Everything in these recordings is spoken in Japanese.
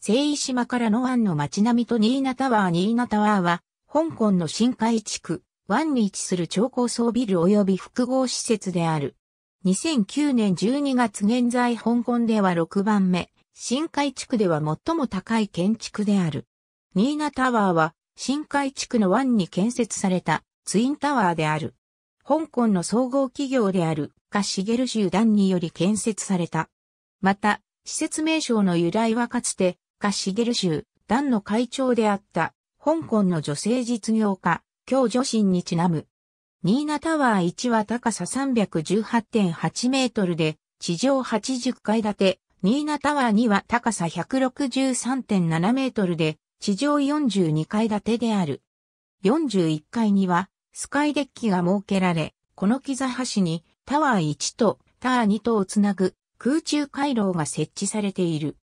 聖石島からの湾の街並みと新潟タワー新潟タワーは、香港の深海地区、湾に位置する超高層ビル及び複合施設である。2009年12月現在香港では6番目、深海地区では最も高い建築である。新潟タワーは、深海地区の湾に建設されたツインタワーである。香港の総合企業であるカシゲル集団により建設された。また、施設名称の由来はかつて家シゲル州、団の会長であった、香港の女性実業家、京女神にちなむ。ニーナタワー1は高さ318.8メートルで、地上80階建て、ニーナタワー2は高さ163.7メートルで、地上42階建てである。41階には、スカイデッキが設けられ、この木座橋にタワー1とタワー2とをつなぐ空中回廊が設置されている。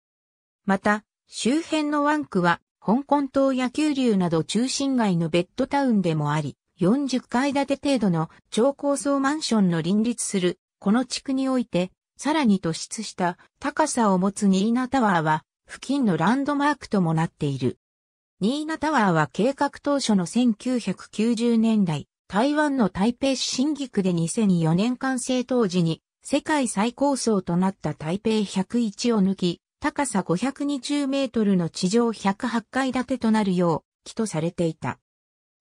また、周辺のワンクは、香港島や九流など中心街のベッドタウンでもあり、40階建て程度の超高層マンションの林立する、この地区において、さらに突出した高さを持つニーナタワーは、付近のランドマークともなっている。ニーナタワーは計画当初の1990年代、台湾の台北市新義区で2004年完成当時に世界最高層となった台北101を抜き、高さ520メートルの地上108階建てとなるよう、起とされていた。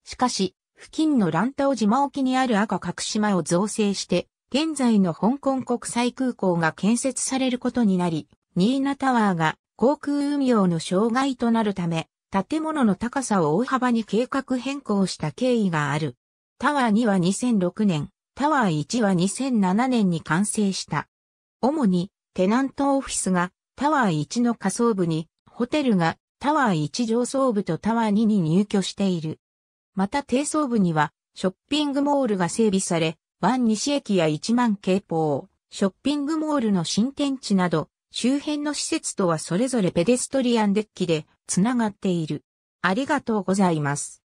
しかし、付近の乱太島沖にある赤角島を造成して、現在の香港国際空港が建設されることになり、ニーナタワーが航空運用の障害となるため、建物の高さを大幅に計画変更した経緯がある。タワー2は2006年、タワー1は2007年に完成した。主にテナントオフィスがタワー1の下層部に、ホテルがタワー1上層部とタワー2に入居している。また低層部には、ショッピングモールが整備され、湾西駅や一万京宝、ショッピングモールの新天地など、周辺の施設とはそれぞれペデストリアンデッキでつながっている。ありがとうございます。